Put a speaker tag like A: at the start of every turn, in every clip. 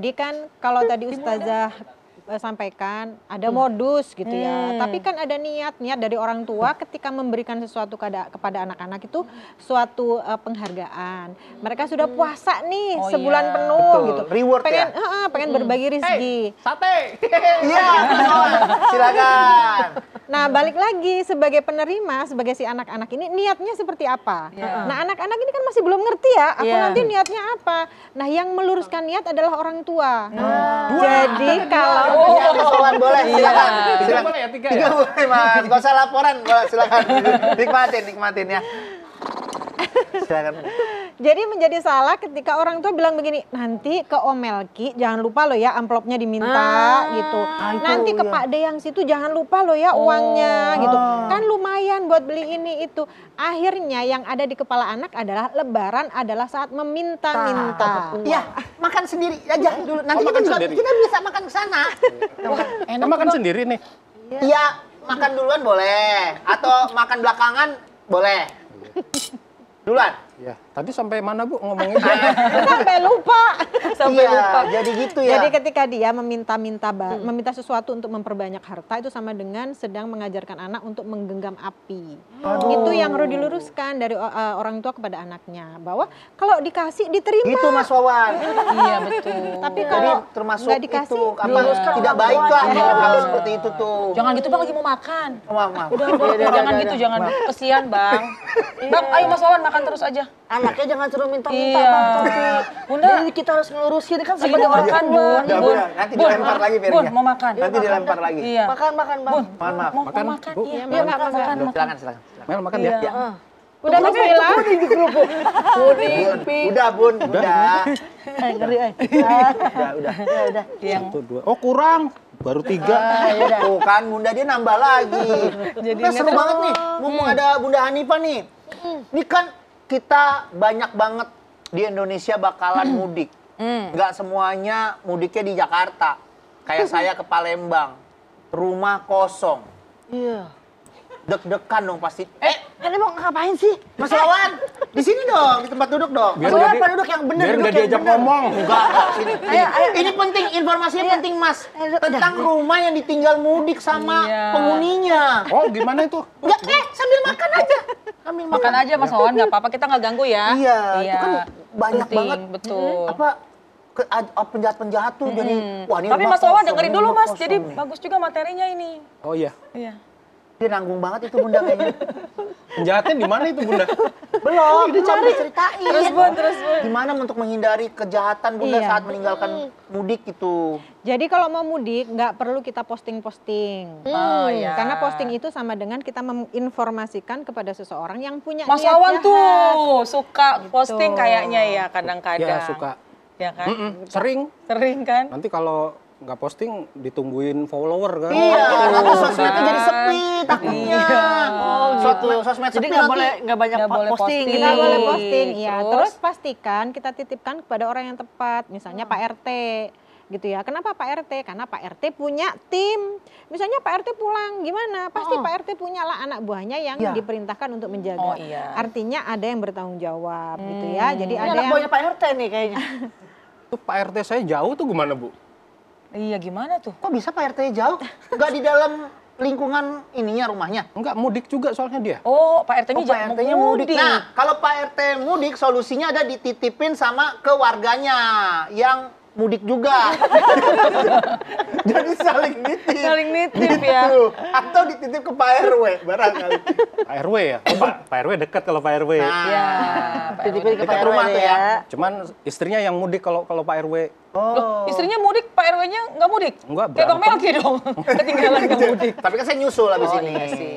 A: jadi kan kalau tadi Ustazah eh, sampaikan ada hmm. modus gitu ya. Hmm. Tapi kan ada niat niat dari orang tua ketika memberikan sesuatu kepada kepada anak-anak itu suatu uh, penghargaan. Mereka sudah hmm. puasa nih oh, sebulan iya. penuh Betul. gitu. Reward pengen ya? uh, pengen hmm. berbagi rezeki. Hey, sate.
B: Iya, silakan.
A: Nah, balik lagi sebagai penerima, sebagai si anak-anak ini niatnya seperti apa? Yeah. Nah, anak-anak ini kan masih belum ngerti ya, aku yeah. nanti niatnya apa? Nah, yang meluruskan niat adalah orang tua. Nah. nah jadi iya. kalau
B: oh, oh, boleh iya. silakan. Silakan. Boleh ya tiga, tiga ya? boleh Mas. Gak usah laporan, silakan. nikmatin, nikmatin ya. Silakan. Jadi menjadi
A: salah ketika orang tua bilang begini, nanti ke Om Melki jangan lupa lo ya amplopnya diminta ah, gitu. Ah, nanti ke ya. Pak De yang situ jangan lupa lo ya uangnya oh, gitu. Kan lumayan buat beli ini itu. Akhirnya yang ada di kepala anak adalah lebaran adalah saat
B: meminta-minta. Ya, makan sendiri aja ya, oh, dulu. Oh, nanti oh, kita kita bisa makan ke sana. Enak makan dulu. sendiri nih. Iya, makan duluan boleh atau makan belakangan boleh. Duluan. Ya, tadi sampai mana Bu ngomongnya?
A: Iya. sampai lupa. Sampai ya, lupa. Jadi gitu ya. Jadi ketika dia meminta-minta hmm. meminta sesuatu untuk memperbanyak harta itu sama dengan sedang mengajarkan anak untuk menggenggam api. Oh. Itu yang harus diluruskan dari uh, orang tua kepada anaknya bahwa kalau dikasih diterima. Gitu Mas Wawan. iya betul. Tapi kalau Jadi, termasuk dikasih itu apa ya. tidak baik lah ya. kalau seperti itu tuh. Jangan gitu
C: Bang lagi mau makan. Oh, maaf, maaf. Udah, udah, iya, udah, iya, jangan gitu, jangan kesian Bang. Bang, ayo Mas Wawan makan terus aja anaknya jangan suruh minta-minta iya. bang Topi.
B: Bunda, Jadi kita harus ngelurusin kan iya, sebagai makan bun. Iya, udah, bun. Nanti bun, dilempar lagi piringnya. Bun, mau makan. Nanti ya, dilempar makan. lagi. Iya. Makan, makan bang. Bun, makan, maaf. Mau makan. Iya, iya makan, makan, makan. Silakan, silakan. Mel makan ya. Iya. Udah mas Mila. Udah di kerupuk. Kuning, pink. Udah bun, udah. Eh, ngeri eh. Udah, udah. Ya, udah. Satu, dua. Oh kurang baru tiga. Ah, ya Tuh kan bunda dia nambah lagi. Jadi nah, seru banget nih. Mumpung hmm. ada bunda Hanifa nih. Ini hmm. kan kita banyak banget di Indonesia bakalan hmm. mudik. Hmm. Nggak semuanya mudiknya di Jakarta. Kayak saya ke Palembang, rumah kosong. Iya. Deg-degan dong pasti. Eh, ini eh, mau ngapain sih? Mas Lawan, di sini dong, di tempat duduk dong. Biar Mas Lawan, duduk yang bener, biar nggak diajak ngomong. Enggak, Ini penting, informasinya penting Mas. Eh, Tentang rumah yang ditinggal mudik sama iya. penghuninya. Oh, gimana itu? Enggak, eh sambil makan aja ambil makan aja Mas Wawan nggak apa-apa kita nggak ganggu ya iya, iya. itu kan banyak penting, banget betul hmm, apa oh, penjahat-penjahat tuh hmm. jadi wah ini Tapi Mas Wawan dengerin dulu Mas, jadi bagus
C: juga materinya ini. Oh iya. Iya.
B: Dia nanggung banget itu bunda kayaknya. Penjahatnya di mana itu bunda? Belum, dia cuma diceritain. Terus bun, terus bun. Gimana untuk menghindari kejahatan bunda iya. saat meninggalkan hmm. mudik itu? Jadi kalau mau
A: mudik nggak perlu kita posting-posting. Hmm. Oh iya. Karena posting itu sama dengan kita menginformasikan kepada seseorang yang punya Mas jahat. tuh suka gitu. posting kayaknya ya
C: kadang-kadang. Ya suka.
A: Ya kan? Mm
B: -mm, sering. Sering kan? Nanti kalau nggak posting ditungguin follower kan iya oh, nanti gitu. jadi sepi iya. takutnya iya. oh, gitu. sosmed jadi nggak boleh nggak banyak gak boleh posting kita boleh posting iya terus? terus
A: pastikan kita titipkan kepada orang yang tepat misalnya hmm. Pak RT gitu ya. Kenapa Pak RT? Karena Pak RT punya tim. Misalnya Pak RT pulang, gimana? Pasti oh. Pak RT punya lah anak buahnya yang ya. diperintahkan untuk menjaga. Oh, iya. Artinya ada yang bertanggung jawab hmm. gitu ya. Hmm. Jadi Ini ada anak yang... buahnya
B: Pak RT nih kayaknya. Itu Pak RT saya jauh tuh gimana Bu? Iya gimana tuh? Kok bisa Pak RT jauh? Gak di dalam lingkungan ininya rumahnya? Enggak, mudik juga soalnya dia. Oh, Pak RT-nya oh, RT mudik. mudik. Nah, kalau Pak RT mudik, solusinya ada dititipin sama ke warganya yang mudik juga. Jadi saling nitip. Saling nitip ya. gitu. ya. Atau dititip ke Pak RW barangkali. Pak RW ya? Oh, Pak, Pak RW dekat kalau Pak RW. Nah, ya, ke Pak RW ya. ya. Cuman istrinya yang mudik kalau kalau Pak RW.
C: Oh. Loh, istrinya mudik, Pak RW-nya nggak mudik?
B: Enggak, Kayak Bang Melki dong, ketinggalan nggak mudik. Tapi kan saya nyusul abis oh, ini. Iya sih.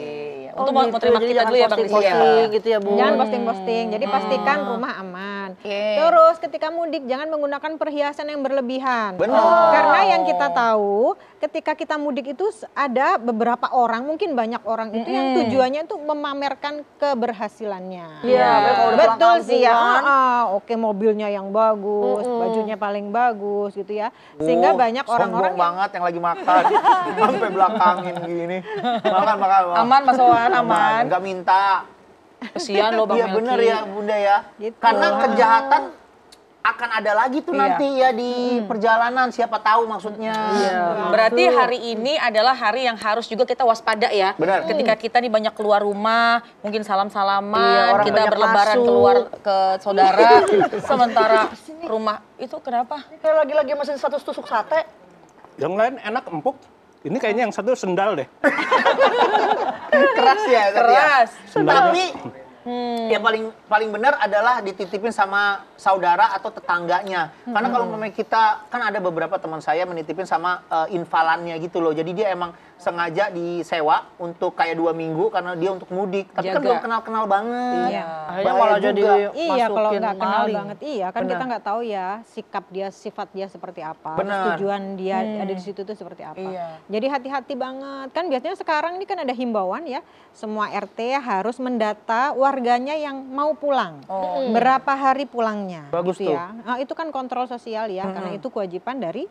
A: Oh, Untuk oh, mau gitu. terima kita dulu ya Bang posting Posting gitu ya Bu. Jangan posting-posting. Jadi pastikan oh. rumah aman. Okay. Terus ketika mudik jangan menggunakan perhiasan yang berlebihan. Benar. Oh. Karena yang kita tahu ketika kita mudik itu ada beberapa orang, mungkin banyak orang itu mm -hmm. yang tujuannya itu memamerkan keberhasilannya. Iya, yeah. Iya. yeah. betul sih ya. oke mobilnya yang bagus, mm -hmm. bajunya paling bagus gitu ya. Sehingga oh, banyak orang-orang yang... banget
B: yang lagi makan sampai belakangin gini. Makan makan. Aman Mas Owan, aman. aman. Gak minta. Kesian loh Bang Iya benar ya Bunda ya. Gitu. Karena kejahatan akan ada lagi tuh iya. nanti ya di hmm. perjalanan siapa tahu maksudnya. Iya. Nah, berarti hari ini
C: adalah hari yang harus juga kita waspada ya. Benar. Ketika kita nih banyak keluar rumah, mungkin salam-salaman, iya, kita berlebaran masuk. keluar ke saudara sementara rumah itu kenapa? kayak lagi-lagi mesin satu tusuk sate.
B: Yang lain enak empuk. Ini kayaknya yang satu sendal deh. keras ya, ya? keras tapi Hmm. Yang paling paling benar adalah dititipin sama saudara atau tetangganya. Hmm. Karena kalau hmm. memang kita kan ada beberapa teman saya menitipin sama uh, infalannya gitu loh. Jadi dia emang sengaja disewa untuk kayak dua minggu karena dia untuk mudik. Tapi kan Jaga. kan belum kenal kenal banget. Iya. Akhirnya malah jadi iya kalau nggak kenal banget. Iya kan benar. kita nggak
A: tahu ya sikap dia, sifat dia seperti apa, benar. tujuan dia hmm. ada di situ tuh seperti apa. Iya. Jadi hati-hati banget. Kan biasanya sekarang ini kan ada himbauan ya, semua RT harus mendata warga keluarganya yang mau pulang, oh. berapa hari pulangnya, Bagus gitu ya. Nah, itu kan kontrol sosial ya, hmm. karena itu kewajiban dari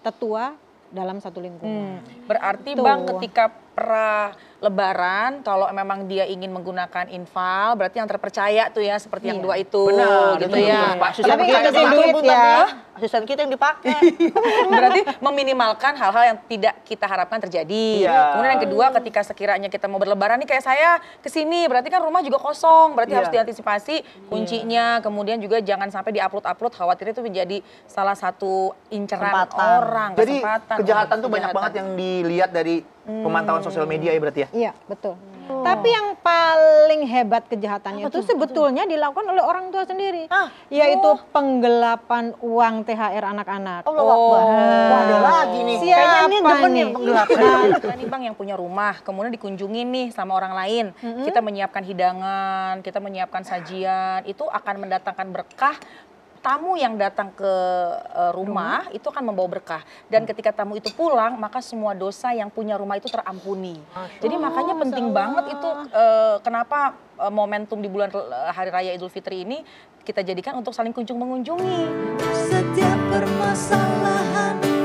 A: tetua dalam satu lingkungan. Hmm.
C: Berarti Tuh. bang ketika pra lebaran kalau memang dia ingin menggunakan infal berarti yang terpercaya tuh ya seperti iya. yang dua itu Benar, gitu ya. Tapi kita yang duit ya.
A: kita yang dipakai. Iya.
C: berarti meminimalkan hal-hal yang tidak kita harapkan terjadi. Iya. Kemudian yang kedua ketika sekiranya kita mau berlebaran nih kayak saya ke sini berarti kan rumah juga kosong, berarti iya. harus diantisipasi kuncinya. Iya. Kemudian juga jangan sampai diupload-upload khawatir itu menjadi salah satu inceran kesempatan. orang, kesempatan. Jadi kejahatan tuh
B: banyak banget yang dilihat dari Hmm. Pemantauan sosial media ya berarti ya?
A: Iya, betul. Hmm. Tapi yang paling hebat kejahatannya itu sebetulnya dilakukan oleh orang tua sendiri. Ah, yaitu oh. penggelapan uang THR anak-anak. Oh, oh. Wah, ada lagi nih. Siapa Kayaknya
B: ini demen nih penggelapan.
C: Nah, nih Bang yang punya rumah, kemudian dikunjungi nih sama orang lain. Mm -hmm. Kita menyiapkan hidangan, kita menyiapkan sajian, itu akan mendatangkan berkah tamu yang datang ke uh, rumah hmm. itu akan membawa berkah dan ketika tamu itu pulang maka semua dosa yang punya rumah itu terampuni. Asya. Jadi makanya penting Asya. banget itu uh, kenapa uh, momentum di bulan uh, hari raya Idul Fitri ini kita jadikan untuk saling kunjung mengunjungi. Setiap permasalahan